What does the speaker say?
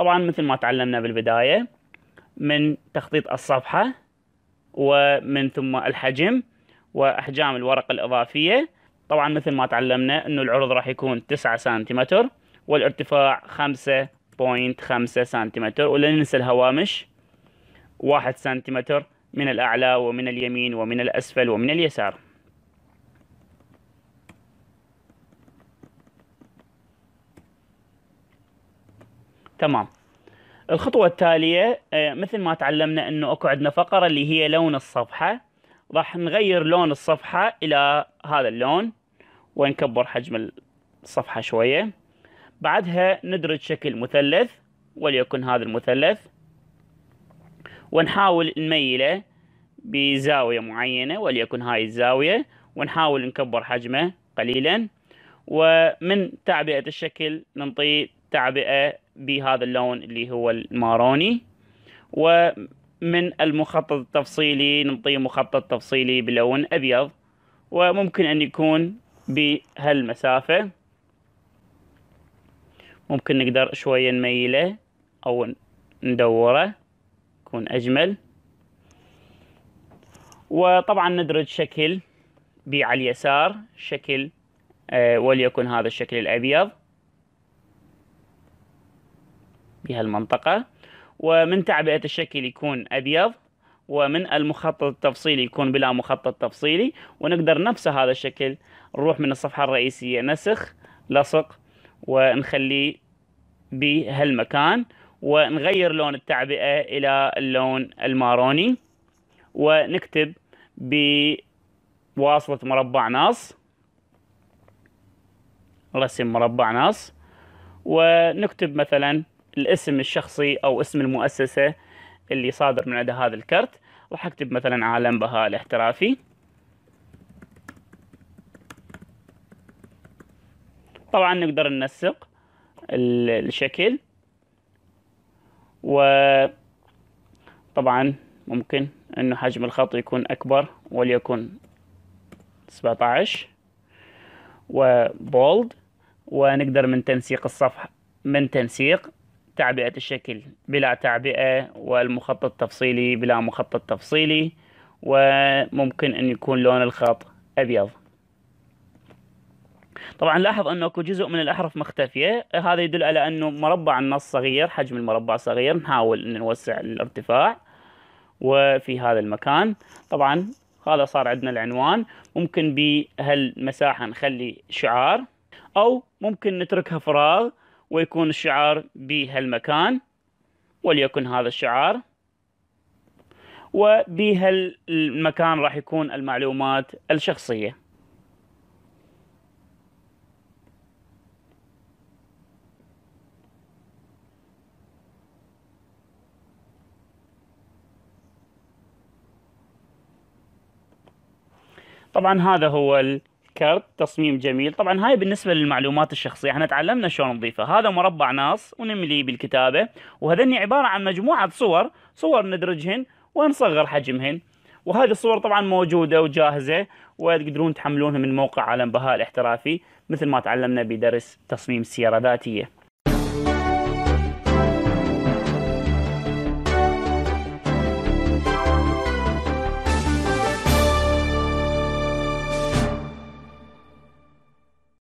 طبعا مثل ما تعلمنا بالبداية من تخطيط الصفحة ومن ثم الحجم وأحجام الورق الإضافية طبعا مثل ما تعلمنا أنه العرض راح يكون 9 سنتيمتر والارتفاع 5.5 سنتيمتر ولا ننسى الهوامش 1 سنتيمتر من الأعلى ومن اليمين ومن الأسفل ومن اليسار تمام الخطوة التالية آه، مثل ما تعلمنا انه اكو عندنا فقرة اللي هي لون الصفحة راح نغير لون الصفحة الى هذا اللون ونكبر حجم الصفحة شوية بعدها ندرج شكل مثلث وليكن هذا المثلث ونحاول نميله بزاوية معينة وليكن هاي الزاوية ونحاول نكبر حجمه قليلا ومن تعبئة الشكل ننطي تعبئة بهذا اللون اللي هو الماروني ومن المخطط التفصيلي نعطيه مخطط تفصيلي بلون أبيض وممكن أن يكون بهالمسافة ممكن نقدر شوية نميله أو ندوره يكون أجمل وطبعا ندرج شكل بي على اليسار شكل آه، وليكن هذا الشكل الأبيض بهالمنطقة ومن تعبئة الشكل يكون أبيض ومن المخطط التفصيلي يكون بلا مخطط تفصيلي ونقدر نفس هذا الشكل نروح من الصفحة الرئيسية نسخ لصق ونخليه بهالمكان ونغير لون التعبئة إلى اللون الماروني ونكتب بواسطة مربع ناص رسم مربع ناص ونكتب مثلا الاسم الشخصي او اسم المؤسسه اللي صادر من عند هذا الكرت راح اكتب مثلا عالم بهاء الاحترافي طبعا نقدر ننسق الشكل وطبعا ممكن انه حجم الخط يكون اكبر وليكن 17 وبولد ونقدر من تنسيق الصفحة من تنسيق تعبئة الشكل بلا تعبئة والمخطط تفصيلي بلا مخطط تفصيلي وممكن أن يكون لون الخط أبيض طبعا لاحظ أنه اكو جزء من الأحرف مختفية هذا يدل على أنه مربع النص صغير حجم المربع صغير نحاول أن نوسع الارتفاع وفي هذا المكان طبعا هذا صار عندنا العنوان ممكن بهالمساحة نخلي شعار أو ممكن نتركها فراغ ويكون الشعار بهالمكان وليكن هذا الشعار وبهالمكان راح يكون المعلومات الشخصية طبعا هذا هو ذكرت تصميم جميل طبعا هاي بالنسبة للمعلومات الشخصية احنا تعلمنا شلون نضيفها هذا مربع ناص ونملي بالكتابة وهذني عبارة عن مجموعة صور صور ندرجهن ونصغر حجمهن وهذه الصور طبعا موجودة وجاهزة وتقدرون تحملونها من موقع عالم بهاء الاحترافي مثل ما تعلمنا بدرس تصميم سيارة ذاتية